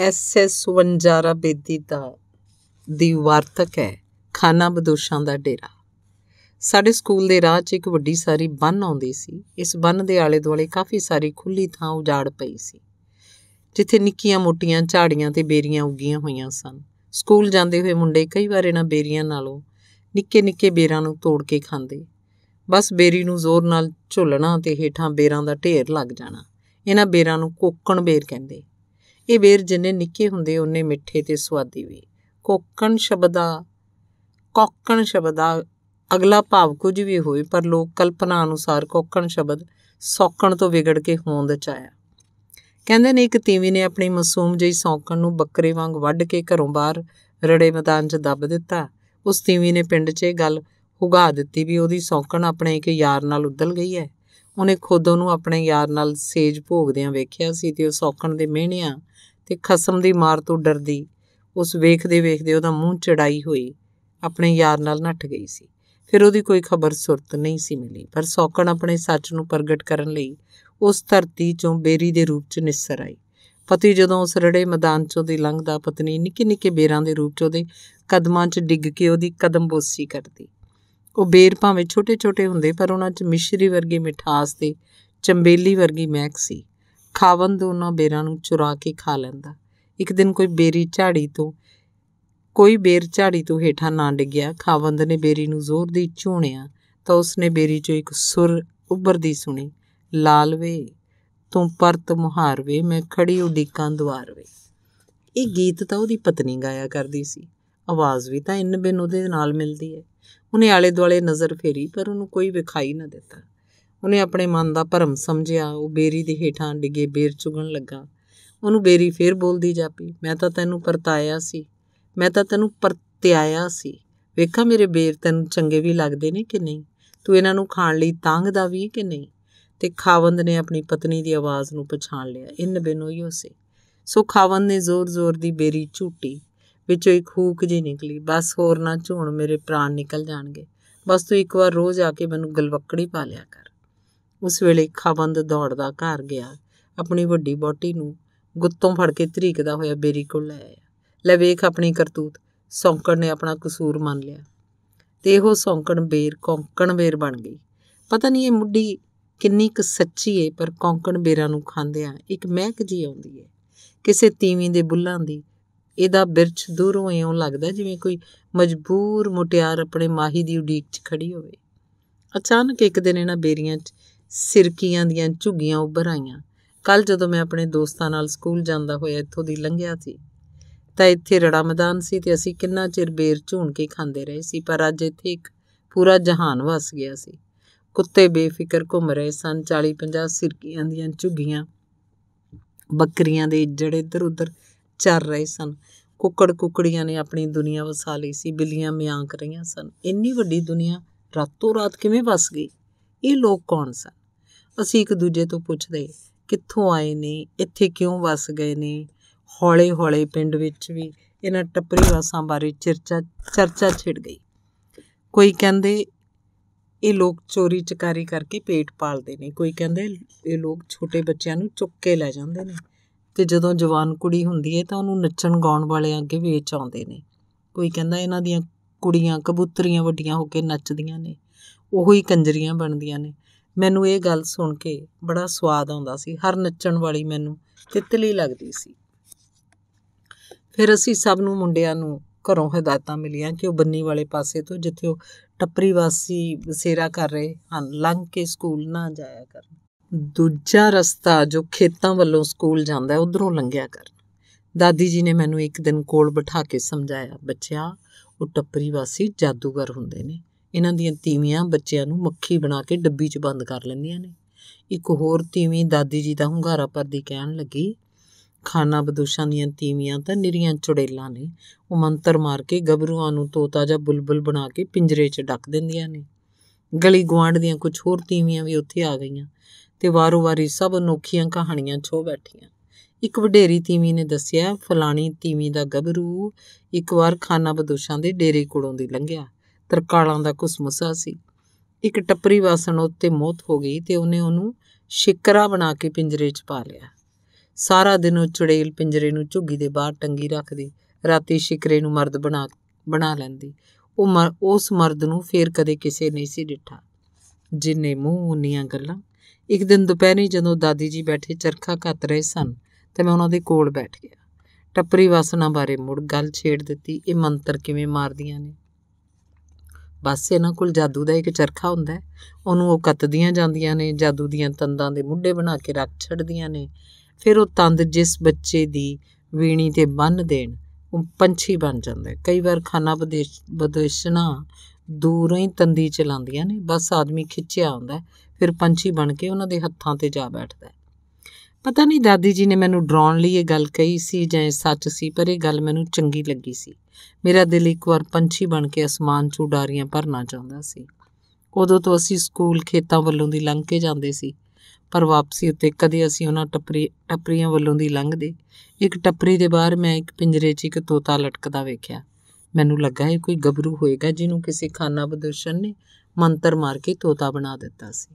S S Vanjara Bedi ਦਾ ਦੀ ਵਾਰਤਕ ਹੈ ਖਾਨਾ ਬਦੋਸ਼ਾਂ ਦਾ ਡੇਰਾ ਸਾਡੇ ਸਕੂਲ ਦੇ ਰਾਹ 'ਚ ਇੱਕ ਵੱਡੀ ਸਾਰੀ ਬੰਨ ਆਉਂਦੀ ਸੀ ਇਸ ਬੰਨ ਦੇ ਆਲੇ ਦੁਆਲੇ ਕਾਫੀ ਸਾਰੀ ਖੁੱਲੀ ਥਾਂ ਉਜਾੜ ਪਈ ਸੀ ਜਿੱਥੇ ਨਿੱਕੀਆਂ ਮੋਟੀਆਂ ਝਾੜੀਆਂ ਤੇ ਬੇਰੀਆਂ ਉੱਗੀਆਂ ਹੋਈਆਂ ਸਨ ਸਕੂਲ ਜਾਂਦੇ ਹੋਏ ਮੁੰਡੇ ਕਈ ਵਾਰ ਇਹਨਾਂ ਬੇਰੀਆਂ ਨਾਲੋਂ ਨਿੱਕੇ ਨਿੱਕੇ ਬੇਰਾਂ ਨੂੰ ਤੋੜ ਕੇ ਖਾਂਦੇ ਬਸ ਬੇਰੀ ਨੂੰ ਜ਼ੋਰ ਨਾਲ ਝੁੱਲਣਾ ਤੇ ਹੀਠਾਂ ਬੇਰਾਂ ਦਾ ਢੇਰ ਲੱਗ ਜਾਣਾ ਇਹਨਾਂ ਬੇਰਾਂ ਨੂੰ ਕੋਕਣ ਬੇਰ ਕਹਿੰਦੇ ਇਹ ਬੇਰ ਜਿੰਨੇ ਨਿੱਕੇ ਹੁੰਦੇ ਉਹਨੇ ਮਿੱਠੇ ਤੇ ਸਵਾਦੀ ਵੀ ਕੋਕਣ ਸ਼ਬਦਾ ਕੋਕਣ ਸ਼ਬਦਾ ਅਗਲਾ ਭਾਵ ਕੁਝ ਵੀ ਹੋਵੇ ਪਰ ਲੋਕ ਕਲਪਨਾ ਅਨੁਸਾਰ ਕੋਕਣ ਸ਼ਬਦ ਸੌਕਣ ਤੋਂ ਵਿਗੜ ਕੇ ਹੋਂਦ ਚ ਆਇਆ ਕਹਿੰਦੇ ਨੇ ਇੱਕ ਤੀਵੀ ਨੇ ਆਪਣੀ ਮਾਸੂਮ ਜਿਹੀ ਸੌਕਣ ਨੂੰ ਬੱਕਰੇ ਵਾਂਗ ਵੱਢ ਕੇ ਘਰੋਂ ਬਾਹਰ ਰੜੇ ਮੈਦਾਨ 'ਚ ਦੱਬ ਦਿੱਤਾ ਉਸ ਤੀਵੀ ਨੇ ਪਿੰਡ 'ਚ ਇਹ ਗੱਲ ਹੁਗਾ ਦਿੱਤੀ ਵੀ ਉਹਦੀ ਸੌਕਣ ਆਪਣੇ ਇੱਕ ਯਾਰ ਨਾਲ ਉਦਲ ਗਈ ਹੈ ਉਹਨੇ ਖੁਦ ਉਹਨੂੰ ਆਪਣੇ ਯਾਰ ਨਾਲ ਸੇਜ ਭੋਗਦਿਆਂ ਵੇਖਿਆ ਸੀ ਤੇ ਉਹ ਸੌਕਣ ਦੇ ਮਹਿਣਿਆਂ ਤੇ ਖਸਮ ਦੀ ਮਾਰ ਤੋਂ ਡਰਦੀ ਉਸ ਵੇਖਦੇ ਵੇਖਦੇ ਉਹਦਾ ਮੂੰਹ ਚੜਾਈ ਹੋਈ ਆਪਣੇ ਯਾਰ ਨਾਲ ਨੱਠ ਗਈ ਸੀ ਫਿਰ ਉਹਦੀ ਕੋਈ ਖਬਰ ਸੁਰਤ ਨਹੀਂ ਸੀ ਮਿਲੀ ਪਰ ਸੌਕਣ ਆਪਣੇ ਸੱਚ ਨੂੰ ਪ੍ਰਗਟ ਕਰਨ ਲਈ ਉਸ ਧਰਤੀ ਚੋਂ 베ਰੀ ਦੇ ਰੂਪ 'ਚ ਨਿਸਰ ਆਈ ਪਤੀ ਜਦੋਂ ਉਸ ਰੜੇ ਮੈਦਾਨ 'ਚੋਂ ਦੀ ਲੰਘਦਾ ਪਤਨੀ ਨਿੱਕੇ ਨਿੱਕੇ ਬੇਰਾਂ ਦੇ ਰੂਪ 'ਚ ਉਹਦੇ ਕਦਮਾਂ 'ਚ ਡਿੱਗ ਕੇ ਉਹਦੀ ਕਦਮ ਬੋਸੀ ਕਰਦੀ ਉਹ ਬੇਰ ਭਾਵੇਂ ਛੋਟੇ-ਛੋਟੇ ਹੁੰਦੇ ਪਰ ਉਹਨਾਂ 'ਚ ਮਿਸ਼ਰੀ ਵਰਗੀ ਮਿਠਾਸ ਤੇ ਚੰਬੇਲੀ ਵਰਗੀ ਮਹਿਕ ਸੀ ਖਾਵੰਦ ਉਹਨਾਂ ਬੇਰਾਂ ਨੂੰ ਚੁਰਾ ਕੇ ਖਾ ਲੈਂਦਾ ਇੱਕ ਦਿਨ ਕੋਈ ਬੇਰੀ ਝਾੜੀ ਤੋਂ ਕੋਈ ਬੇਰ ਝਾੜੀ ਤੋਂ ਹੇਠਾਂ ਨਾ ਡਿੱਗਿਆ ਖਾਵੰਦ ਨੇ ਬੇਰੀ ਨੂੰ ਜ਼ੋਰ ਦੀ ਝੂਣਿਆ ਤਾਂ ਉਸਨੇ ਬੇਰੀ 'ਚੋਂ ਇੱਕ ਸੁਰ ਉੱਭਰਦੀ ਸੁਣੀ ਲਾਲਵੇ ਤੂੰ ਪਰਤ ਮੁਹਾਰਵੇ ਮੈਂ ਖੜੀ ਉਡੀਕਾਂ ਵੇ ਇਹ ਗੀਤ ਤਾਂ ਉਹਦੀ ਪਤਨੀ ਗਾਇਆ ਕਰਦੀ ਸੀ ਆਵਾਜ਼ ਵੀ ਤਾਂ ਇੰਨ ਬਿਨ ਉਹਦੇ ਨਾਲ ਮਿਲਦੀ ਹੈ ਉਹਨੇ ਆਲੇ ਦੁਆਲੇ ਨਜ਼ਰ ਫੇਰੀ ਪਰ ਉਹਨੂੰ ਕੋਈ ਵਿਖਾਈ ਨਾ ਦਿੱਤਾ ਉਹਨੇ ਆਪਣੇ ਮਨ ਦਾ ਭਰਮ ਸਮਝਿਆ ਉਹ 베ਰੀ ਦੇ ਹੇਠਾਂ ਡਿੱਗੇ ਬੇਰ ਚੁਗਣ ਲੱਗਾ ਉਹਨੂੰ 베ਰੀ ਫੇਰ ਬੋਲਦੀ ਜਾਪੀ ਮੈਂ ਤਾਂ ਤੈਨੂੰ ਪਰਤਾਇਆ ਸੀ ਮੈਂ ਤਾਂ ਤੈਨੂੰ ਪਰਤਿਆਇਆ ਸੀ ਵੇਖਾ ਮੇਰੇ ਬੇਰ ਤੈਨੂੰ ਚੰਗੇ ਵੀ ਲੱਗਦੇ ਨੇ ਕਿ ਨਹੀਂ ਤੂੰ ਇਹਨਾਂ ਨੂੰ ਖਾਣ ਲਈ ਤੰਗਦਾ ਵੀ ਕਿ ਨਹੀਂ ਤੇ ਖਾਵੰਦ ਨੇ ਆਪਣੀ ਪਤਨੀ ਦੀ ਆਵਾਜ਼ ਨੂੰ ਪਛਾਣ ਲਿਆ ਇਨ ਬਿਨੋਇਓ ਸੇ ਸੋ ਖਾਵੰਦ ਨੇ ਜ਼ੋਰ-ਜ਼ੋਰ ਦੀ 베ਰੀ ਝੂਟੀ ਵਿੱਚੋਂ ਇੱਕ ਹੂਕ ਜੀ ਨਿਕਲੀ ਬਸ ਹੋਰ ਨਾ ਝੂਣ ਮੇਰੇ ਪ੍ਰਾਣ ਨਿਕਲ ਜਾਣਗੇ ਬਸ ਤੂੰ ਇੱਕ ਵਾਰ ਰੋਜ਼ ਆ ਕੇ ਮੈਨੂੰ ਗਲਵੱਕੜੀ ਪਾ ਲਿਆ ਕਰ ਉਸ ਵੇਲੇ ਖਾਬੰਦ ਦੌੜਦਾ ਘਰ ਗਿਆ ਆਪਣੀ ਵੱਡੀ ਬੋਟੀ ਨੂੰ ਗੁੱਤੋਂ ਫੜ ਕੇ ਤਰੀਕਦਾ ਹੋਇਆ ਬੇਰੀ ਕੋਲ ਲੈ ਆਇਆ ਲੈ ਵੇਖ ਆਪਣੀ ਕਰਤੂਤ ਸੌਂਕਣ ਨੇ ਆਪਣਾ ਕਸੂਰ ਮੰਨ ਲਿਆ ਤੇ ਇਹੋ ਸੌਂਕਣ ਬੇਰ ਕੌਂਕਣ ਬੇਰ ਬਣ ਗਈ ਪਤਾ ਨਹੀਂ ਇਹ ਮੁੱਢੀ ਕਿੰਨੀ ਕੁ ਸੱਚੀ ਏ ਪਰ ਕੌਂਕਣ ਬੇਰਾਂ ਨੂੰ ਖਾਂਦਿਆਂ ਇੱਕ ਮਹਿਕ ਜੀ ਆਉਂਦੀ ਏ ਕਿਸੇ ਤੀਵੀਂ ਦੇ ਬੁੱਲਾਂ ਦੀ ਇਹਦਾ ਬਿਰਚ ਦੂਰੋਂ ਐਉਂ ਲੱਗਦਾ ਜਿਵੇਂ ਕੋਈ ਮਜਬੂਰ ਮੁਟਿਆਰ ਆਪਣੇ ਮਾਹੀ ਦੀ ਉਡੀਕ 'ਚ ਖੜੀ ਹੋਵੇ ਅਚਾਨਕ ਇੱਕ ਦਿਨ ਇਹਨਾਂ ਬੇਰੀਆਂ 'ਚ ਸਿਰਕੀਆਂ ਦੀਆਂ ਝੁੱਗੀਆਂ ਉੱਭਰ ਆਈਆਂ ਕੱਲ ਜਦੋਂ ਮੈਂ ਆਪਣੇ ਦੋਸਤਾਂ ਨਾਲ ਸਕੂਲ ਜਾਂਦਾ ਹੋਇਆ ਇੱਥੋਂ ਦੀ ਲੰਘਿਆ ਸੀ ਤਾਂ ਇੱਥੇ ਰੜਾ ਮੈਦਾਨ ਸੀ ਤੇ ਅਸੀਂ ਕਿੰਨਾ ਚਿਰ ਬੇਰ ਝੂਣ ਕੇ ਖਾਂਦੇ ਰਹੇ ਸੀ ਪਰ ਅੱਜ ਇੱਥੇ ਇੱਕ ਪੂਰਾ ਜਹਾਨ ਵਸ ਗਿਆ ਸੀ ਕੁੱਤੇ ਬੇਫਿਕਰ ਘੁੰਮ ਰਹੇ ਸਨ 40-50 ਸਿਰਕੀਆਂ ਦੀਆਂ ਝੁੱਗੀਆਂ ਬੱਕਰੀਆਂ ਦੇ ਜੜੇ ਇੱਧਰ-ਉੱਧਰ ਚਰ ਰਹੇ ਸਨ ਕੁੱਕੜ ਕੁੱਕੜੀਆਂ ਨੇ ਆਪਣੀ ਦੁਨੀਆ ਵਸਾ ਲਈ ਸੀ ਬਿੱਲੀਆਂ ਮਿਆਂਕ ਰਹੀਆਂ ਸਨ ਇੰਨੀ ਵੱਡੀ ਦੁਨੀਆ ਰਾਤੋਂ ਰਾਤ ਕਿਵੇਂ ਵਸ ਗਈ ਇਹ ਲੋਕ ਕੌਣ ਸਨ ਅਸੀਂ ਇੱਕ ਦੂਜੇ ਤੋਂ ਪੁੱਛਦੇ ਕਿੱਥੋਂ ਆਏ ਨੇ ਇੱਥੇ ਕਿਉਂ ਵਸ ਗਏ ਨੇ ਹੌਲੇ-ਹੌਲੇ ਪਿੰਡ ਵਿੱਚ ਵੀ ਇਹਨਾਂ ਟੱਪਰੀ ਵਾਸਾਂ ਬਾਰੇ ਚਰਚਾ ਚਰਚਾ ਛਿੜ ਗਈ ਕੋਈ ਕਹਿੰਦੇ ਇਹ ਲੋਕ ਚੋਰੀ ਚਕਾਰੀ ਕਰਕੇ ਪੇਟ ਪਾਲਦੇ ਨੇ ਕੋਈ ਕਹਿੰਦੇ ਇਹ ਲੋਕ ਛੋਟੇ ਬੱਚਿਆਂ ਨੂੰ ਚੁੱਕ ਕੇ ਲੈ ਜਾਂਦੇ ਨੇ ਤੇ ਜਦੋਂ ਜਵਾਨ ਕੁੜੀ ਹੁੰਦੀ ਹੈ ਤਾਂ ਉਹਨੂੰ ਨੱਚਣ ਗਾਉਣ ਵਾਲਿਆਂ ਅੱਗੇ ਵੇਚ ਆਉਂਦੇ ਨੇ ਕੋਈ ਕਹਿੰਦਾ ਇਹਨਾਂ ਦੀਆਂ ਕੁੜੀਆਂ ਕਬੂਤਰੀਆਂ ਵੱਡੀਆਂ ਹੋ ਕੇ ਨੱਚਦੀਆਂ ਨੇ ਉਹੋ ਹੀ ਕੰਜਰੀਆਂ ਬਣਦੀਆਂ ਨੇ ਮੈਨੂੰ ਇਹ ਗੱਲ ਸੁਣ ਕੇ ਬੜਾ ਸਵਾਦ ਆਉਂਦਾ ਸੀ ਹਰ ਨੱਚਣ ਵਾਲੀ ਮੈਨੂੰ ਤਿੱਤਲੀ ਲੱਗਦੀ ਸੀ ਫਿਰ ਅਸੀਂ ਸਭ ਨੂੰ ਮੁੰਡਿਆਂ ਨੂੰ ਘਰੋਂ ਹਦਾਇਤਾਂ ਮਿਲੀਆਂ ਕਿ ਉਹ ਬੰਨੀ ਵਾਲੇ ਪਾਸੇ ਤੋਂ ਜਿੱਥੇ ਉਹ ਟੱਪਰੀ ਵਾਸੀ ਵਸੇਰਾ ਕਰ ਰਹੇ ਹਨ ਲੰਘ ਕੇ ਸਕੂਲ ਨਾ ਜਾਇਆ ਕਰਨ ਦੂਜਾ ਰਸਤਾ ਜੋ ਖੇਤਾਂ ਵੱਲੋਂ ਸਕੂਲ ਜਾਂਦਾ ਉਧਰੋਂ ਲੰਘਿਆ ਕਰ ਦਾਦੀ ਜੀ ਨੇ ਮੈਨੂੰ ਇੱਕ ਦਿਨ ਕੋਲ ਬਿਠਾ ਕੇ ਸਮਝਾਇਆ ਬੱਚਿਆ ਉਹ ਟੱਪਰੀ ਵਾਸੀ ਜਾਦੂਗਰ ਹੁੰਦੇ ਨੇ ਇਹਨਾਂ ਦੀਆਂ ਤੀਵੀਆਂ ਬੱਚਿਆਂ ਨੂੰ ਮੱਖੀ ਬਣਾ ਕੇ ਡੱਬੀ 'ਚ ਬੰਦ ਕਰ ਲੈਂਦੀਆਂ ਨੇ ਇੱਕ ਹੋਰ ਤੀਵੀ ਦਾਦੀ ਜੀ ਦਾ ਹੁੰਗਾਰਾ ਪਰਦੀ ਕਹਿਣ ਲੱਗੀ ਖਾਨਾ ਬਦੂਸ਼ਾਂ ਦੀਆਂ ਤੀਵੀਆਂ ਤਾਂ ਨਿਰੀਆਂ ਚੁੜੇਲਾਂ ਨੇ ਉਹ ਮੰਤਰ ਮਾਰ ਕੇ ਗੱਭਰੂਆਂ ਨੂੰ ਤੋਤਾ ਜਾਂ ਬੁਲਬੁਲ ਬਣਾ ਕੇ ਪਿੰਜਰੇ 'ਚ ਡੱਕ ਦਿੰਦੀਆਂ ਨੇ ਗਲੀ ਗਵਾਂਡ ਦੀਆਂ ਕੁਝ ਹੋਰ ਤੀਵੀਆਂ ਵੀ ਉੱਥੇ ਆ ਗਈਆਂ ਤੇ ਵਾਰੋ-ਵਾਰੀ ਸਭ ਅਨੋਖੀਆਂ ਕਹਾਣੀਆਂ ਛੋ ਬੈਠੀਆਂ ਇੱਕ ਵਡੇਰੀ ਤੀਵੀ ਨੇ ਦੱਸਿਆ ਫਲਾਣੀ ਤੀਵੀ ਦਾ ਗੱਭਰੂ ਇੱਕ ਵਾਰ ਖਾਨਾ ਬਦੋਸ਼ਾਂ ਦੇ ਡੇਰੇ ਕੋਲੋਂ ਦੀ ਲੰਘਿਆ ਤਰਕਾਲਾਂ ਦਾ ਕੁਸਮਸਾ ਸੀ ਇੱਕ ਟੱਪਰੀ ਵਾਸਣ ਉੱਤੇ ਮੌਤ ਹੋ ਗਈ ਤੇ ਉਹਨੇ ਉਹਨੂੰ ਸ਼ਿਕਰਾ ਬਣਾ ਕੇ ਪਿੰਜਰੇ 'ਚ ਪਾ ਲਿਆ ਸਾਰਾ ਦਿਨ ਉਹ ਚੜੇਲ ਪਿੰਜਰੇ ਨੂੰ ਝੁੱਗੀ ਦੇ ਬਾਹਰ ਟੰਗੀ ਰੱਖਦੀ ਰਾਤੀ ਸ਼ਿਕਰੇ ਨੂੰ ਮਰਦ ਬਣਾ ਬਣਾ ਲੈਂਦੀ ਉਹ ਉਸ ਮਰਦ ਨੂੰ ਫੇਰ ਕਦੇ ਕਿਸੇ ਨਹੀਂ ਸੀ ਡਿੱਠਾ ਜਿਨੇ ਮੂੰਹ ਉਨੀਆਂ ਗੱਲਾਂ ਇੱਕ ਦਿਨ ਦੁਪਹਿਰੇ ਜਦੋਂ ਦਾਦੀ ਜੀ ਬੈਠੇ ਚਰਖਾ ਕੱਤ ਰਹੇ ਸਨ ਤੇ ਮੈਂ ਉਹਨਾਂ ਦੇ ਕੋਲ ਬੈਠ ਗਿਆ ਟੱਪਰੀ ਵਾਸਨਾ ਬਾਰੇ ਮੁੜ ਗੱਲ ਛੇੜ ਦਿੱਤੀ ਇਹ ਮੰਤਰ ਕਿਵੇਂ ਮਾਰਦੀਆਂ ਨੇ ਬਸ ਇਹਨਾਂ ਕੋਲ ਜਾਦੂ ਦਾ ਇੱਕ ਚਰਖਾ ਹੁੰਦਾ ਉਹਨੂੰ ਉਹ ਕੱਤਦੀਆਂ ਜਾਂਦੀਆਂ ਨੇ ਜਾਦੂ ਦੀਆਂ ਤੰਦਾਂ ਦੇ ਮੁੱਢੇ ਬਣਾ ਕੇ ਰੱਖ ਛੱਡਦੀਆਂ ਨੇ ਫਿਰ ਉਹ ਤੰਦ ਜਿਸ ਬੱਚੇ ਦੀ ਵੀਣੀ ਤੇ ਬੰਨ ਦੇਣ ਉਹ ਪੰਛੀ ਬਣ ਜਾਂਦਾ ਕਈ ਵਾਰ ਖਾਨਾ ਬਦੇਸ਼ਨਾ ਦੂਰੋਂ ਹੀ ਤੰਦੀ ਚਲਾਉਂਦੀਆਂ ਨੇ ਬਸ ਆਦਮੀ ਖਿੱਚਿਆ ਹੁੰਦਾ ਫਿਰ ਪੰਛੀ ਬਣ ਕੇ ਉਹਨਾਂ ਦੇ ਹੱਥਾਂ ਤੇ ਜਾ ਬੈਠਦਾ ਹੈ ਪਤਾ ਨਹੀਂ ਦਾਦੀ ਜੀ ਨੇ ਮੈਨੂੰ ਡਰਾਉਣ ਲਈ ਇਹ ਗੱਲ ਕਹੀ ਸੀ ਜਾਂ ਇਹ ਸੱਚ ਸੀ ਪਰ ਇਹ ਗੱਲ ਮੈਨੂੰ ਚੰਗੀ ਲੱਗੀ ਸੀ ਮੇਰਾ ਦਿਲ ਇੱਕ ਵਾਰ ਪੰਛੀ ਬਣ ਕੇ ਅਸਮਾਨ 'ਚ ਉਡਾਰੀਆਂ ਭਰਨਾ ਚਾਹੁੰਦਾ ਸੀ ਉਦੋਂ ਤੋਂ ਅਸੀਂ ਸਕੂਲ ਖੇਤਾਂ ਵੱਲੋਂ ਦੀ ਲੰਘ ਕੇ ਜਾਂਦੇ ਸੀ ਪਰ ਵਾਪਸੀ ਉੱਤੇ ਕਦੇ ਅਸੀਂ ਉਹਨਾਂ ਟੱਪਰੀ ਟੱਪਰੀਆਂ ਵੱਲੋਂ ਦੀ ਲੰਘਦੇ ਇੱਕ ਟੱਪਰੀ ਦੇ ਬਾਹਰ ਮੈਂ ਇੱਕ ਪਿੰਜਰੇ 'ਚ ਇੱਕ ਤੋਤਾ ਲਟਕਦਾ ਵੇਖਿਆ ਮੈਨੂੰ ਲੱਗਾ ਇਹ ਕੋਈ ਗੱਭਰੂ ਹੋਏਗਾ ਜਿਹਨੂੰ ਕਿਸੇ ਖਾਨਾ ਬਦਰਸ਼ਨ ਨੇ ਮੰਤਰ ਮਾਰ ਕੇ ਤੋਤਾ ਬਣਾ ਦਿੱਤਾ ਸੀ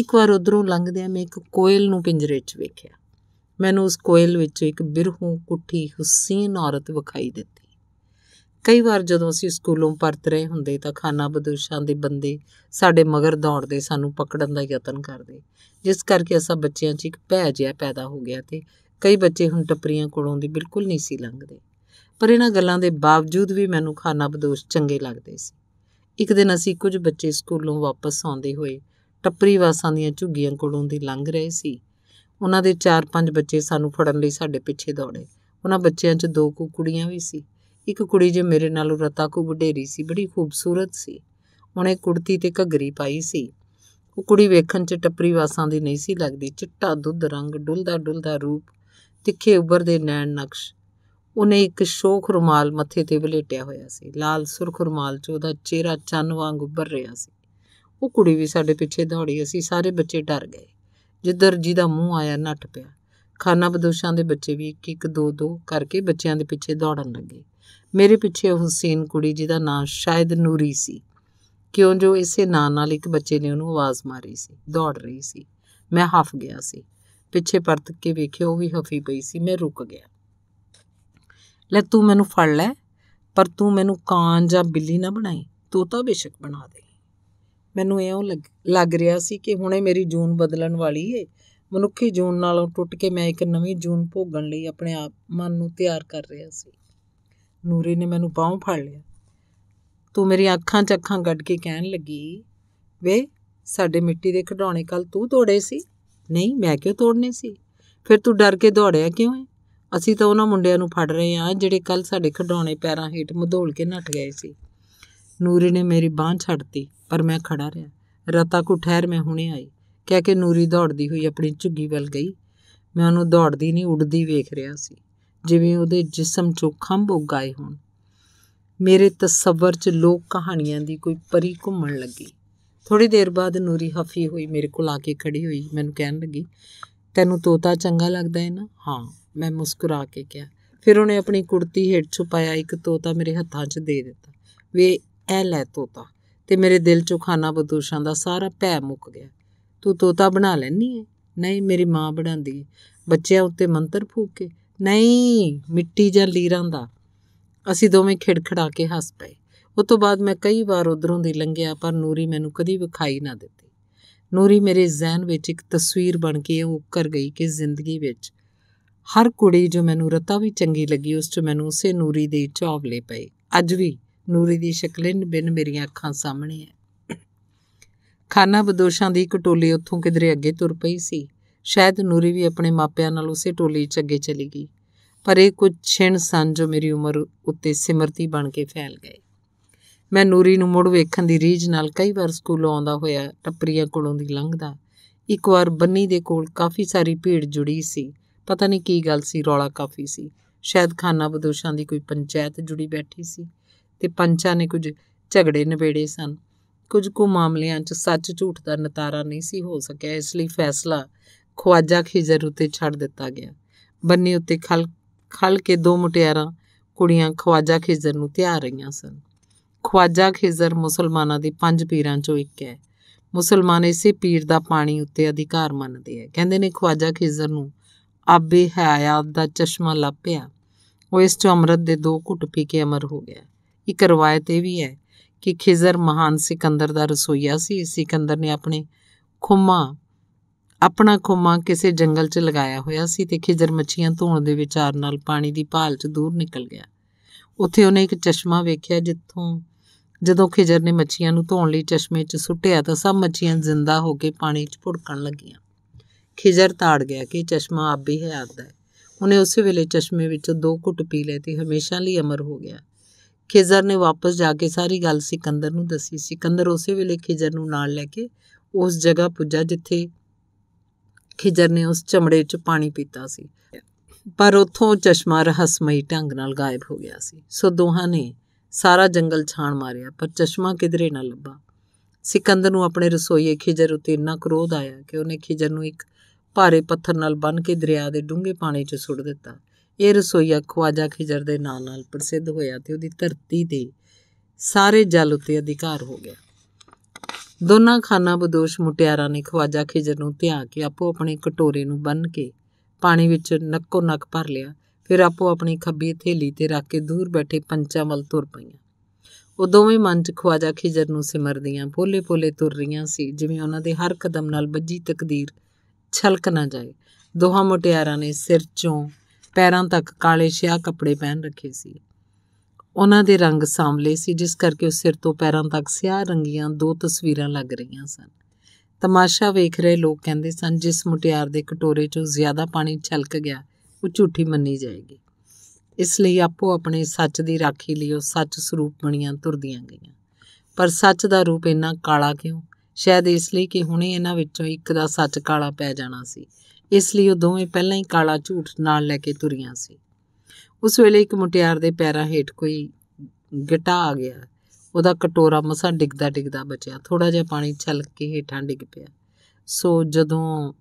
ਇੱਕ ਵਾਰ ਉਧਰੋਂ ਲੰਘਦਿਆਂ ਮੈਂ ਇੱਕ ਕੋਇਲ ਨੂੰ ਪਿੰਜਰੇ 'ਚ ਵੇਖਿਆ ਮੈਨੂੰ ਉਸ ਕੋਇਲ ਵਿੱਚ ਇੱਕ ਬਿਰਹੂ ਕੁੱਠੀ ਹੁਸੀਨ ਔਰਤ ਵਿਖਾਈ ਦਿੱਤੀ ਕਈ ਵਾਰ ਜਦੋਂ ਅਸੀਂ ਸਕੂਲੋਂ ਪਰਤ ਰਹੇ ਹੁੰਦੇ ਤਾਂ ਖਾਨਾ ਬਦੂਸ਼ਾਂ ਦੇ ਬੰਦੇ ਸਾਡੇ ਮਗਰ ਦੌੜਦੇ ਸਾਨੂੰ ਪਕੜਨ ਦਾ ਯਤਨ ਕਰਦੇ ਜਿਸ ਕਰਕੇ ਅਸਾਂ ਬੱਚਿਆਂ 'ਚ ਇੱਕ ਭੈ ਜਿਹਾ ਪੈਦਾ ਹੋ ਗਿਆ ਤੇ ਕਈ ਬੱਚੇ ਹੁਣ ਟੱਪਰੀਆਂ ਕੋਲੋਂ ਦੀ ਬਿਲਕੁਲ ਨਹੀਂ ਸੀ ਲੰਘਦੇ ਪਰ ਇਹਨਾਂ ਗੱਲਾਂ ਦੇ ਬਾਵਜੂਦ ਵੀ ਮੈਨੂੰ ਖਾਨਾ ਬਦੋਸ਼ ਚੰਗੇ ਲੱਗਦੇ ਸੀ ਇੱਕ ਦਿਨ ਅਸੀਂ ਕੁਝ ਬੱਚੇ ਸਕੂਲੋਂ ਵਾਪਸ ਆਉਂਦੇ ਹੋਏ ਟੱਪਰੀ ਵਾਸਾਂ ਦੀਆਂ ਝੁੱਗੀਆਂ ਕੋਲੋਂ ਦੀ ਲੰਘ ਰਹੇ ਸੀ ਉਹਨਾਂ ਦੇ 4-5 ਬੱਚੇ ਸਾਨੂੰ ਫੜਨ ਲਈ ਸਾਡੇ ਪਿੱਛੇ ਦੌੜੇ ਉਹਨਾਂ ਬੱਚਿਆਂ 'ਚ ਦੋ ਕੁ ਕੁੜੀਆਂ ਵੀ ਸੀ ਇੱਕ ਕੁੜੀ ਜੇ ਮੇਰੇ ਨਾਲ ਰਤਾ ਕੋ ਵਡੇਰੀ ਸੀ ਬੜੀ ਖੂਬਸੂਰਤ ਸੀ ਉਹਨੇ ਕੁੜਤੀ ਤੇ ਘੱਗਰੀ ਪਾਈ ਸੀ ਉਹ ਕੁੜੀ ਵੇਖਣ 'ਚ ਟੱਪਰੀ ਵਾਸਾਂ ਦੀ ਨਹੀਂ ਸੀ ਲੱਗਦੀ ਚਿੱਟਾ ਦੁੱਧ ਰੰਗ ਡੁੱਲਦਾ ਡੁੱਲਦਾ ਰੂਪ ਤਿੱਖੇ ਉੱਭਰਦੇ ਨੈਣ ਨਕਸ਼ ਉਹਨੇ ਇੱਕ ਸ਼ੋਖ ਰੁਮਾਲ ਮੱਥੇ ਤੇ ਬਲੇਟਿਆ ਹੋਇਆ ਸੀ ਲਾਲ ਸੁਰਖ ਰੁਮਾਲ 'ਚ ਉਹਦਾ ਚਿਹਰਾ ਚੰਨ ਵਾਂਗ ਉੱਭਰ ਰਿਹਾ ਸੀ ਉਹ ਕੁੜੀ ਵੀ ਸਾਡੇ ਪਿੱਛੇ ਦੌੜੀ ਅਸੀਂ ਸਾਰੇ ਬੱਚੇ ਡਰ ਗਏ ਜਿੱਧਰ ਜਿਹਦਾ ਮੂੰਹ ਆਇਆ ਨੱਟ ਪਿਆ ਖਾਨਾ ਬਦੋਸ਼ਾਂ ਦੇ ਬੱਚੇ ਵੀ ਇੱਕ ਇੱਕ ਦੋ ਦੋ ਕਰਕੇ ਬੱਚਿਆਂ ਦੇ ਪਿੱਛੇ ਦੌੜਨ ਲੱਗੇ ਮੇਰੇ ਪਿੱਛੇ ਉਹ ਹੁਸੈਨ ਕੁੜੀ ਜਿਹਦਾ ਨਾਮ ਸ਼ਾਇਦ ਨੂਰੀ ਸੀ ਕਿਉਂ ਜੋ ਇਸੇ ਨਾਂ ਨਾਲ ਇੱਕ ਬੱਚੇ ਨੇ ਉਹਨੂੰ ਆਵਾਜ਼ ਮਾਰੀ ਸੀ ਦੌੜ ਰਹੀ ਸੀ ਮੈਂ ਹਫ ਗਿਆ ਸੀ ਪਿੱਛੇ ਪਰਤ ਕੇ ਵੇਖਿਆ ਉਹ ਵੀ ਹਫੀ ਪਈ ਸੀ ਮੈਂ ਰੁਕ ਗਿਆ ਲੈ ਤੂੰ ਮੈਨੂੰ ਫੜ ਲੈ ਪਰ ਤੂੰ ਮੈਨੂੰ ਕਾਂ ਜਾਂ ਬਿੱਲੀ ਨਾ ਬਣਾਈ ਤੂੰ ਤਾਂ ਬੇਸ਼ੱਕ ਬਣਾ ਦੇ ਮੈਨੂੰ ਇਉਂ ਲੱਗ ਰਿਹਾ ਸੀ ਕਿ ਹੁਣੇ ਮੇਰੀ ਜੂਨ ਬਦਲਣ ਵਾਲੀ ਏ ਮਨੁੱਖੀ ਜੂਨ ਨਾਲੋਂ ਟੁੱਟ ਕੇ ਮੈਂ ਇੱਕ ਨਵੀਂ ਜੂਨ ਭੋਗਣ ਲਈ ਆਪਣੇ ਆਪ ਮਨ ਨੂੰ ਤਿਆਰ ਕਰ ਰਿਹਾ ਸੀ ਨੂਰੀ ਨੇ ਮੈਨੂੰ ਬਾਹੋਂ ਫੜ ਲਿਆ ਤੂੰ ਮੇਰੀ ਅੱਖਾਂ 'ਚ ਅੱਖਾਂ ਗੱਡ ਕੇ ਕਹਿਣ ਲੱਗੀ ਵੇ ਸਾਡੇ ਮਿੱਟੀ ਦੇ ਖਡਾਉਣੇ ਕੱਲ ਤੂੰ ਤੋੜੇ ਸੀ ਨਹੀਂ ਮੈਂ ਕਿਉਂ ਤੋੜਨੇ ਸੀ ਫਿਰ ਤੂੰ ਡਰ ਕੇ ਦੌੜਿਆ ਕਿਉਂ ਹੈ ਅਸੀਂ ਤਾਂ ਉਹਨਾਂ ਮੁੰਡਿਆਂ ਨੂੰ ਫੜ ਰਹੇ ਹਾਂ ਜਿਹੜੇ ਕੱਲ ਸਾਡੇ ਖਡਾਉਣੇ ਪੈਰਾਂ ਹੇਠ ਮਧੋਲ ਕੇ ਨੱਟ ਗਏ ਸੀ ਨੂਰੀ ਨੇ ਮੇਰੀ ਬਾਹ ਛੱਡਤੀ ਪਰ ਮੈਂ ਖੜਾ ਰਿਹਾ ਰਤਾ ਕੋ ਠਹਿਰ ਮੈਂ ਹੁਣੇ ਆਈ ਕਹਿ ਕੇ ਨੂਰੀ ਦੌੜਦੀ ਹੋਈ ਆਪਣੀ ਝੁੱਗੀ ਵੱਲ ਗਈ ਮੈਂ ਉਹਨੂੰ ਦੌੜਦੀ ਨਹੀਂ ਉੱਡਦੀ ਵੇਖ ਰਿਹਾ ਸੀ ਜਿਵੇਂ ਉਹਦੇ ਜਿਸਮ ਚੋਂ ਖੰਭ ਉਗਾਏ ਹੋਣ ਮੇਰੇ ਤਸੱਵਰ 'ਚ ਲੋਕ ਕਹਾਣੀਆਂ ਦੀ ਕੋਈ ਪਰੀ ਘੁੰਮਣ ਲੱਗੀ ਥੋੜੀ ਦੇਰ ਬਾਅਦ ਨੂਰੀ ਹਫੀ ਹੋਈ ਮੇਰੇ ਕੋਲ ਆ ਕੇ ਖੜੀ ਹੋਈ ਮੈਨੂੰ ਕਹਿਣ ਲੱਗੀ ਤੈਨੂੰ ਤੋਤਾ ਚੰਗਾ ਲੱਗਦਾ ਹੈ ਨਾ ਹਾਂ ਮੈਂ ਮੁਸਕਰਾ ਕੇ ਕਿਹਾ ਫਿਰ ਉਹਨੇ ਆਪਣੀ ਕੁੜਤੀ ਹੇਠ ਛੁਪਾਇਆ ਇੱਕ ਤੋਤਾ ਮੇਰੇ ਹੱਥਾਂ 'ਚ ਦੇ ਦਿੱਤਾ ਵੇ ਐ ਲੈ ਤੋਤਾ ਤੇ ਮੇਰੇ ਦਿਲ 'ਚੋਂ ਖਾਨਾ ਬਦੂਸ਼ਾਂ ਦਾ ਸਾਰਾ ਭੈ ਮੁੱਕ ਗਿਆ ਤੂੰ ਤੋਤਾ ਬਣਾ ਲੈਣੀ ਹੈ ਨਹੀਂ ਮੇਰੀ ਮਾਂ ਬਣਾਉਂਦੀ ਹੈ ਬੱਚਿਆਂ ਉੱਤੇ ਮੰਤਰ ਫੂਕ ਕੇ ਨਹੀਂ ਮਿੱਟੀ ਜਾਂ ਲੀਰਾਂ ਦਾ ਅਸੀਂ ਦੋਵੇਂ ਖਿੜਖੜਾ ਕੇ ਹੱਸ ਪਏ ਉਸ ਤੋਂ ਬਾਅਦ ਮੈਂ ਕਈ ਵਾਰ ਉਧਰੋਂ ਦੀ ਲੰਘਿਆ ਪਰ ਨੂਰੀ ਮੈਨੂੰ ਕਦੀ ਵਿਖਾਈ ਨਾ ਦਿੱਤੀ ਨੂਰੀ ਮੇਰੇ ਜ਼ਹਿਨ ਵਿੱਚ ਇੱਕ ਤਸਵੀਰ ਬਣ ਕੇ ਉੱਕਰ ਗਈ ਕਿ ਜ਼ਿੰਦਗੀ ਵਿੱਚ ਹਰ ਕੁੜੀ ਜੋ ਮੈਨੂੰ ਰਤਾ ਵੀ ਚੰਗੀ ਲੱਗੀ ਉਸ 'ਚ ਮੈਨੂੰ ਉਸੇ ਨੂਰੀ ਦੇ ਝੌਵਲੇ ਪਏ ਅੱਜ ਵੀ ਨੂਰੀ ਦੀ ਸ਼ਕਲਿਨ ਬਿਨ ਮੇਰੀਆਂ ਅੱਖਾਂ ਸਾਹਮਣੇ ਹੈ ਖਾਨਾ ਬਦੋਸ਼ਾਂ ਦੀ ਟੋਲੀ ਉੱਥੋਂ ਕਿਧਰੇ ਅੱਗੇ ਤੁਰ ਪਈ ਸੀ ਸ਼ਾਇਦ ਨੂਰੀ ਵੀ ਆਪਣੇ ਮਾਪਿਆਂ ਨਾਲ ਉਸੇ ਟੋਲੀ 'ਚ ਅੱਗੇ ਚਲੀ ਗਈ ਪਰ ਇਹ ਕੁਝ ਛਿਣ ਸਨ ਜੋ ਮੇਰੀ ਉਮਰ ਉੱਤੇ ਸਿਮਰਤੀ ਬਣ ਕੇ ਫੈਲ ਗਏ ਮੈਂ ਨੂਰੀ ਨੂੰ ਮੁੜ ਵੇਖਣ ਦੀ ਰੀਝ ਨਾਲ ਕਈ ਵਾਰ ਸਕੂਲੋਂ ਆਉਂਦਾ ਹੋਇਆ ਟੱਪਰੀਆਂ ਕੋਲੋਂ ਦੀ ਲੰਘਦਾ ਇੱਕ ਵਾਰ ਬੰਨੀ ਦੇ ਕੋਲ ਕਾਫੀ ਸਾਰੀ ਭੀੜ ਜੁੜੀ ਸੀ ਪਤਾ ਨਹੀਂ ਕੀ ਗੱਲ ਸੀ ਰੌਲਾ ਕਾਫੀ ਸੀ ਸ਼ਾਇਦ ਖਾਨਾ ਬਦੋਸ਼ਾਂ ਦੀ ਕੋਈ ਪੰਚਾਇਤ ਜੁੜੀ ਬੈਠੀ ਸੀ ਤੇ ਪੰਚਾਂ ਨੇ ਕੁਝ ਝਗੜੇ ਨਵੇੜੇ ਸਨ ਕੁਝ ਕੋ ਮਾਮਲਿਆਂ 'ਚ ਸੱਚ ਝੂਠ ਦਾ ਨਤਾਰਾ ਨਹੀਂ ਸੀ ਹੋ ਸਕਿਆ ਇਸ ਲਈ ਫੈਸਲਾ ਖਵਾਜਾ ਖਿਜ਼ਰ ਉਤੇ ਛੱਡ ਦਿੱਤਾ ਗਿਆ ਬੰਨੇ ਉਤੇ ਖਲ ਖਲ ਕੇ ਦੋ ਮੁਟਿਆਰਾਂ ਕੁੜੀਆਂ ਖਵਾਜਾ ਖਿਜ਼ਰ ਨੂੰ ਧਿਆ ਰਹੀਆਂ ਸਨ ਖਵਾਜਾ ਖਿਜ਼ਰ ਮੁਸਲਮਾਨਾਂ ਦੇ ਪੰਜ ਪੀਰਾਂ 'ਚੋਂ ਇੱਕ ਹੈ ਮੁਸਲਮਾਨ ਇਸੇ ਪੀਰ ਦਾ ਪਾਣੀ ਉੱਤੇ ਅਧਿਕਾਰ ਮੰਨਦੇ ਆ ਕਹਿੰਦੇ ਨੇ ਖਵਾਜਾ ਖਿਜ਼ਰ ਨੂੰ ਆਬੇ ਹਯਾਤ ਦਾ ਚਸ਼ਮਾ ਲੱਭਿਆ ਉਹ ਇਸ ਚ ਅੰਮ੍ਰਿਤ ਦੇ ਦੋ ਘੁੱਟ ਪੀ ਕੇ ਅਮਰ ਹੋ ਗਿਆ ਇੱਕ ਰਵਾਇਤ ਇਹ ਵੀ ਹੈ ਕਿ ਖਿਜ਼ਰ ਮਹਾਨ ਸਿਕੰਦਰ ਦਾ ਰਸੋਈਆ ਸੀ ਸਿਕੰਦਰ ਨੇ ਆਪਣੇ ਖੁਮਾ ਆਪਣਾ ਖੁਮਾ ਕਿਸੇ ਜੰਗਲ 'ਚ ਲਗਾਇਆ ਹੋਇਆ ਸੀ ਤੇ ਖਿਜ਼ਰ ਮੱਛੀਆਂ ਧੋਣ ਦੇ ਵਿਚਾਰ ਨਾਲ ਪਾਣੀ ਦੀ ਭਾਲ 'ਚ ਦੂਰ ਨਿਕਲ ਗਿਆ ਉੱਥੇ ਉਹਨੇ ਇੱਕ ਚਸ਼ਮਾ ਵੇਖਿਆ ਜਿੱਥੋਂ ਜਦੋਂ ਖਿਜ਼ਰ ਨੇ ਮੱਛੀਆਂ ਨੂੰ ਧੋਣ ਲਈ ਚਸ਼ਮੇ 'ਚ ਸੁੱਟਿਆ ਤਾਂ ਸਭ ਮੱਛੀਆਂ ਜ਼ਿੰਦਾ ਹੋ ਕੇ ਪਾਣੀ 'ਚ ਭੁੜਕਣ ਲੱਗੀਆਂ ਖਿਜਰ ਤਾੜ ਗਿਆ ਕਿ ਚਸ਼ਮਾ ਆਪ ਵੀ ਹੈ ਆਪਦਾ ਹੈ ਉਹਨੇ ਉਸੇ ਵੇਲੇ ਚਸ਼ਮੇ ਵਿੱਚੋਂ ਦੋ ਘੁੱਟ ਪੀ ਲਏ ਤੇ ਹਮੇਸ਼ਾ ਲਈ ਅਮਰ ਹੋ ਗਿਆ ਖਿਜ਼ਰ ਨੇ ਵਾਪਸ ਜਾ ਕੇ ਸਾਰੀ ਗੱਲ ਸਿਕੰਦਰ ਨੂੰ ਦੱਸੀ ਸਿਕੰਦਰ ਉਸੇ ਵੇਲੇ ਖਿਜ਼ਰ ਨੂੰ ਨਾਲ ਲੈ ਕੇ ਉਸ ਜਗ੍ਹਾ ਪੁੱਜਾ ਜਿੱਥੇ ਖਿਜ਼ਰ ਨੇ ਉਸ ਚਮੜੇ 'ਚ ਪਾਣੀ ਪੀਤਾ ਸੀ ਪਰ ਉੱਥੋਂ ਚਸ਼ਮਾ ਰਹਸਮਈ ਢੰਗ ਨਾਲ ਗਾਇਬ ਹੋ ਗਿਆ ਸੀ ਸੋ ਦੋਹਾਂ ਨੇ ਸਾਰਾ ਜੰਗਲ ਛਾਣ ਮਾਰਿਆ ਪਰ ਚਸ਼ਮਾ ਕਿਧਰੇ ਨਾ ਲੱਭਾ ਸਿਕੰਦਰ ਨੂੰ ਆਪਣੇ ਰਸੋਈਏ ਖਿਜਰ ਉਤੇ ਇੰਨਾ ਕਰੋਧ ਆਇਆ ਕਿ ਉਹਨੇ ਖਿਜਰ ਨੂੰ ਇੱਕ ਭਾਰੇ ਪੱਥਰ ਨਾਲ ਬੰਨ ਕੇ ਦਰਿਆ ਦੇ ਡੂੰਘੇ ਪਾਣੀ 'ਚ ਸੁੱਟ ਦਿੱਤਾ ਇਹ ਰਸੋਈਆ ਖਵਾਜਾ ਖਿਜਰ ਦੇ ਨਾਂ ਨਾਲ ਪ੍ਰਸਿੱਧ ਹੋਇਆ ਤੇ ਉਹਦੀ ਧਰਤੀ ਦੇ ਸਾਰੇ ਜਲ ਉੱਤੇ ਅਧਿਕਾਰ ਹੋ ਗਿਆ ਦੋਨਾਂ ਖਾਨਾ ਬਦੋਸ਼ ਮੁਟਿਆਰਾਂ ਨੇ ਖਵਾਜਾ ਖਿਜਰ ਨੂੰ ਧਿਆ ਕੇ ਆਪੋ ਆਪਣੇ ਕਟੋਰੇ ਨੂੰ ਬੰਨ ਕੇ ਪਾਣੀ ਵਿੱਚ ਨੱਕੋ ਨੱਕ ਭਰ ਲਿਆ ਫਿਰ ਆਪੋ ਆਪਣੀ ਖੱਬੀ ਥੇਲੀ ਤੇ ਰੱਖ ਕੇ ਦੂਰ ਬੈਠੇ ਪੰਚਾਂ ਵੱਲ ਤੁਰ ਪਈਆਂ ਉਹ ਦੋਵੇਂ ਮਨ 'ਚ ਖਵਾਜਾ ਖਿਜਰ ਨੂੰ ਸਿਮਰਦੀਆਂ ਪੋਲੇ-ਪੋਲੇ ਤੁਰ ਰਹੀਆਂ ਸੀ ਜਿਵੇਂ ਉਹਨਾਂ ਦੇ ਹਰ ਕਦਮ ਨਾਲ ਵੱਜੀ ਤਕਦੀਰ ਛਲਕ ਨਾ ਜਾਏ ਦੋਹਾਂ ਮੁਟਿਆਰਾਂ ਨੇ ਸਿਰ ਚੋਂ ਪੈਰਾਂ ਤੱਕ ਕਾਲੇ ਸ਼ਿਆ ਕੱਪੜੇ ਪਹਿਨ ਰੱਖੇ ਸੀ ਉਹਨਾਂ ਦੇ ਰੰਗ ਸਾਂਵਲੇ ਸੀ ਜਿਸ ਕਰਕੇ ਉਹ ਸਿਰ ਤੋਂ ਪੈਰਾਂ ਤੱਕ ਸਿਆਹ ਰੰਗੀਆਂ ਦੋ ਤਸਵੀਰਾਂ ਲੱਗ ਰਹੀਆਂ ਸਨ ਤਮਾਸ਼ਾ ਵੇਖ ਰਹੇ ਲੋਕ ਕਹਿੰਦੇ ਸਨ ਜਿਸ ਮੁਟਿਆਰ ਦੇ ਕਟੋਰੇ 'ਚੋਂ ਜ਼ਿਆਦਾ ਪਾਣੀ ਛਲਕ ਗਿਆ ਉਹ ਝੂਠੀ ਮੰਨੀ ਜਾਏਗੀ ਇਸ ਲਈ ਆਪੋ ਆਪਣੇ ਸੱਚ ਦੀ ਰਾਖੀ ਲਈ ਉਹ ਸੱਚ ਸਰੂਪ ਬਣੀਆਂ ਤੁਰਦੀਆਂ ਗਈਆਂ ਪਰ ਸੱਚ ਦਾ ਰੂਪ ਇੰਨਾ ਕਾਲਾ ਕਿਉਂ ਸ਼ਾਇਦ ਇਸ ਲਈ ਕਿ ਹੁਣੇ ਇਹਨਾਂ ਵਿੱਚੋਂ ਇੱਕ ਦਾ ਸੱਚ ਕਾਲਾ ਪੈ ਜਾਣਾ ਸੀ ਇਸ ਲਈ ਉਹ ਦੋਵੇਂ ਪਹਿਲਾਂ ਹੀ ਕਾਲਾ ਝੂਠ ਨਾਲ ਲੈ ਕੇ ਤੁਰੀਆਂ ਸੀ ਉਸ ਵੇਲੇ ਇੱਕ ਮੁਟਿਆਰ ਦੇ ਪੈਰਾਂ ਹੇਠ ਕੋਈ ਗਟਾ ਆ ਗਿਆ ਉਹਦਾ ਕਟੋਰਾ ਮਸਾ ਡਿੱਗਦਾ ਡਿੱਗਦਾ ਬਚਿਆ ਥੋੜਾ ਜਿਹਾ ਪਾਣੀ ਛਲਕ ਕੇ ਹੇਠਾਂ ਡਿੱਗ ਪਿਆ ਸੋ ਜਦੋਂ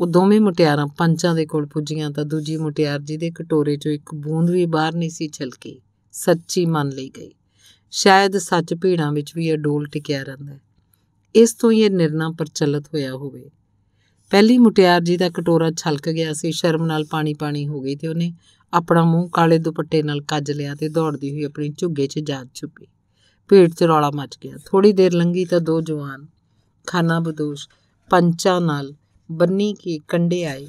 ਉਹ ਦੋਵੇਂ ਮੁਟਿਆਰਾਂ ਪੰਚਾਂ ਦੇ ਕੋਲ ਪੁੱਜੀਆਂ ਤਾਂ ਦੂਜੀ ਮੁਟਿਆਰ ਜੀ ਦੇ ਕਟੋਰੇ 'ਚੋਂ ਇੱਕ ਬੂੰਦ ਵੀ ਬਾਹਰ ਨਹੀਂ ਸੀ ਛਲਕੀ ਸੱਚੀ ਮੰਨ ਲਈ ਗਈ ਸ਼ਾਇਦ ਸੱਚ ਭੀੜਾਂ ਵਿੱਚ ਵੀ ਅਡੋਲ ਟਿਕਿਆ ਰਹਿੰਦਾ ਇਸ ਤੋਂ ਇਹ ਨਿਰਣਾ ਪ੍ਰਚਲਿਤ ਹੋਇਆ ਹੋਵੇ ਪਹਿਲੀ ਮੁਟਿਆਰ ਜੀ ਦਾ ਕਟੋਰਾ ਛਲਕ ਗਿਆ ਸੀ ਸ਼ਰਮ ਨਾਲ ਪਾਣੀ ਪਾਣੀ ਹੋ ਗਈ ਤੇ ਉਹਨੇ ਆਪਣਾ ਮੂੰਹ ਕਾਲੇ ਦੁਪੱਟੇ ਨਾਲ ਕੱਜ ਲਿਆ ਤੇ ਦੌੜਦੀ ਹੋਈ ਆਪਣੀ ਝੁੱਗੇ 'ਚ ਜਾ ਛੁਪੀ ਪੇਟ 'ਚ ਰੌਲਾ ਮਚ ਗਿਆ ਥੋੜੀ ਦੇਰ ਲੰਗੀ ਤਾਂ ਦੋ ਜਵਾਨ ਖਾਨਾ ਬਦੋਸ਼ ਪੰਚਾ ਨਾਲ ਬੰਨੀ ਕੇ ਕੰਡੇ ਆਏ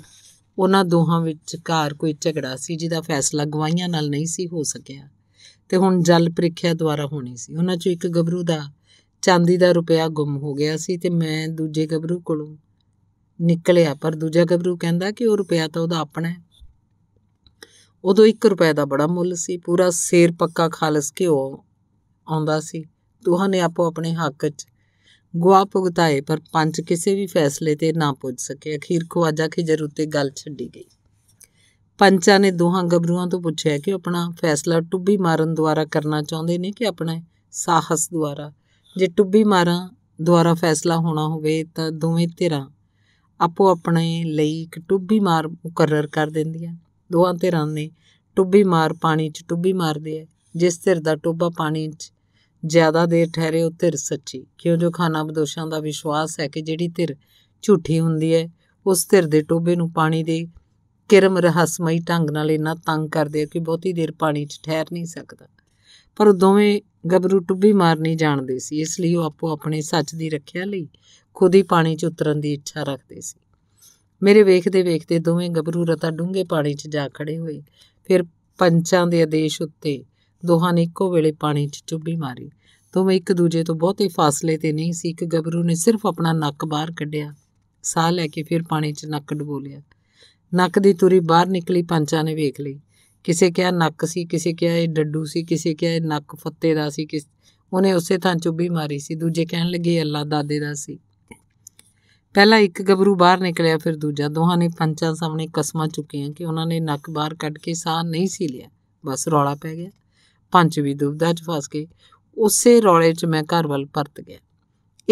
ਉਹਨਾਂ ਦੋਹਾਂ ਵਿਚਕਾਰ ਕੋਈ ਝਗੜਾ ਸੀ ਜਿਹਦਾ ਫੈਸਲਾ ਗਵਾਈਆਂ ਨਾਲ ਨਹੀਂ ਸੀ ਹੋ ਸਕਿਆ ਤੇ ਹੁਣ ਜਲ ਪ੍ਰੀਖਿਆ ਦੁਆਰਾ ਹੋਣੀ ਸੀ ਉਹਨਾਂ 'ਚੋਂ ਇੱਕ ਗੱਭਰੂ ਦਾ ਚਾਂਦੀ ਦਾ ਰੁਪਿਆ ਗੁੰਮ ਹੋ ਗਿਆ ਸੀ ਤੇ ਮੈਂ ਦੂਜੇ ਗੱਭਰੂ ਕੋਲੋਂ ਨਿਕਲਿਆ ਪਰ ਦੂਜਾ ਗੱਭਰੂ ਕਹਿੰਦਾ ਕਿ ਉਹ ਰੁਪਿਆ ਤਾਂ ਉਹਦਾ ਆਪਣਾ ਹੈ ਉਦੋਂ 1 ਰੁਪਏ ਦਾ ਬੜਾ ਮੁੱਲ ਸੀ ਪੂਰਾ ਸੇਰ ਪੱਕਾ ਖਾਲਸ ਘਿਓ ਆਉਂਦਾ ਸੀ ਦੋਹਾਂ ਨੇ ਆਪੋ ਆਪਣੇ ਹੱਕ 'ਚ ਗਵਾ ਭੁਗਤਾਏ ਪਰ ਪੰਜ ਕਿਸੇ ਵੀ ਫੈਸਲੇ ਤੇ ਨਾ ਪੁੱਜ ਸਕੇ ਅਖੀਰ ਖਵਾਜਾ ਖਿਜਰ ਉੱਤੇ ਗੱਲ ਛੱਡੀ ਗਈ ਪੰਚਾਂ ਨੇ ਦੋਹਾਂ ਗੱਭਰੂਆਂ ਤੋਂ ਪੁੱਛਿਆ ਕਿ ਆਪਣਾ ਫੈਸਲਾ ਟੁੱਬੀ ਮਾਰਨ ਦੁਆਰਾ ਕਰਨਾ ਚਾਹੁੰਦੇ ਨੇ ਕਿ ਆਪਣਾ ਸਾਹਸ ਦੁਆਰਾ ਜੇ ਟੁੱਬੀ ਮਾਰਾਂ ਦੁਆਰਾ ਫੈਸਲਾ ਹੋਣਾ ਹੋਵੇ ਤਾਂ ਦੋਵੇਂ ਧਿਰਾਂ ਆਪੋ ਆਪਣੇ ਲਈ ਇੱਕ ਟੁੱਬੀ ਮਾਰ ਮੁਕਰਰ ਕਰ ਦਿੰਦੀਆਂ ਦੋਹਾਂ ਧਿਰਾਂ ਨੇ ਟੁੱਬੀ ਮਾਰ ਪਾਣੀ 'ਚ ਟੁੱਬੀ ਮਾਰਦੇ ਆ ਜਿਸ ਧਿਰ ਦਾ ਟੋਬਾ ਪਾਣੀ 'ਚ ਜ਼ਿਆਦਾ ਦੇਰ ਠਹਿਰੇ ਉਹ ਧਿਰ ਸੱਚੀ ਕਿਉਂ ਜੋ ਖਾਨਾ ਬਦੋਸ਼ਾਂ ਦਾ ਵਿਸ਼ਵਾਸ ਹੈ ਕਿ ਜਿਹੜੀ ਧਿਰ ਝੂਠੀ ਹੁੰਦੀ ਹੈ ਉਸ ਧਿਰ ਦੇ ਟੋਬੇ ਨੂੰ ਪਾਣੀ ਦੇ ਕਿਰਮ ਰਹੱਸਮਈ ਢੰਗ ਨਾਲ ਇੰਨਾ ਤੰਗ ਕਰਦੇ ਕਿ ਬਹੁਤੀ ਦੇਰ ਪਾਣੀ 'ਚ ਠਹਿਰ ਨਹੀਂ ਸਕਦਾ ਪਰ ਦੋਵੇਂ ਗੱਭਰੂ ਟੁੱਬੀ ਮਾਰਨੀ ਜਾਣਦੇ ਸੀ ਇਸ ਲਈ ਉਹ ਆਪੋ ਆਪਣੇ ਸੱਚ ਦੀ ਰੱਖਿਆ ਲਈ ਖੁਦ ਹੀ ਪਾਣੀ 'ਚ ਉਤਰਨ ਦੀ ਇੱਛਾ ਰੱਖਦੇ ਸੀ ਮੇਰੇ ਵੇਖਦੇ ਵੇਖਦੇ ਦੋਵੇਂ ਗੱਭਰੂ ਰਤਾ ਡੂੰਘੇ ਪਾਣੀ 'ਚ ਜਾ ਖੜੇ ਹੋਏ ਫਿਰ ਪੰਚਾਂ ਦੇ ਆਦੇਸ਼ ਉੱਤੇ ਦੋਹਾਂ ਨੇ ਇੱਕੋ ਵੇਲੇ ਪਾਣੀ 'ਚ ਟੁੱਬੀ ਮਾਰੀ ਦੋਵੇਂ ਇੱਕ ਦੂਜੇ ਤੋਂ ਬਹੁਤੇ ਫਾਸਲੇ ਤੇ ਨਹੀਂ ਸੀ ਇੱਕ ਗੱਭਰੂ ਨੇ ਸਿਰਫ ਆਪਣਾ ਨੱਕ ਬਾਹਰ ਕੱਢਿਆ ਸਾਹ ਲੈ ਕੇ ਫਿਰ ਪਾਣੀ 'ਚ ਨੱਕ ਡਬੋ ਲਿਆ ਨੱਕ ਦੀ ਤੁਰੀ ਬਾਹਰ ਨਿਕਲੀ ਪੰਚਾਂ ਨੇ ਵੇਖ ਲਈ ਕਿਸੇ ਕਿਹਾ ਨੱਕ ਸੀ ਕਿਸੇ ਕਿਹਾ ਇਹ ਡੱਡੂ ਸੀ ਕਿਸੇ ਕਿਹਾ ਇਹ ਨੱਕ ਫੱਤੇ ਦਾ ਸੀ ਕਿਸ ਉਹਨੇ ਉਸੇ ਥਾਂ ਚੁੱਭੀ ਮਾਰੀ ਸੀ ਦੂਜੇ ਕਹਿਣ ਲੱਗੇ ਅੱਲਾ ਦਾਦੇ ਦਾ ਸੀ ਪਹਿਲਾ ਇੱਕ ਗੱਭਰੂ ਬਾਹਰ ਨਿਕਲਿਆ ਫਿਰ ਦੂਜਾ ਦੋਹਾਂ ਨੇ ਪੰਚਾਂ ਸਾਹਮਣੇ ਕਸਮਾਂ ਚੁੱਕੀਆਂ ਕਿ ਉਹਨਾਂ ਨੇ ਨੱਕ ਬਾਹਰ ਕੱਢ ਕੇ ਸਾਹ ਨਹੀਂ ਸੀ ਲਿਆ ਬਸ ਰੌਲਾ ਪੈ ਗਿਆ ਪੰਚ ਵੀ ਦੁਬਦਾ ਚ ਫਸ ਕੇ ਉਸੇ ਰੌਲੇ 'ਚ ਮੈਂ ਘਰ ਵੱਲ ਪਰਤ ਗਿਆ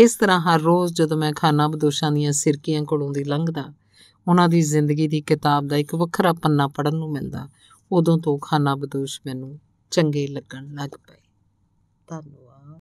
ਇਸ ਤਰ੍ਹਾਂ ਹਰ ਰੋਜ਼ ਜਦੋਂ ਮੈਂ ਖਾਨਾ ਬਦੋਸ਼ਾਂ ਦੀਆਂ ਸਿਰਕੀਆਂ ਕੋਲੋਂ ਦੀ ਲੰਘਦਾ ਉਹਨਾਂ ਦੀ ਜ਼ਿੰਦਗੀ ਦੀ ਕਿਤਾਬ ਦਾ ਇੱਕ ਵੱਖਰਾ ਪੰਨਾ ਪੜਨ ਨੂੰ ਮਿਲਦਾ ਉਦੋਂ ਤੋਂ ਖਾਨਾ ਬਦੋਸ਼ ਮੈਨੂੰ ਚੰਗੇ ਲੱਗਣ ਲੱਗ ਪਏ ਧੰਨਵਾਦ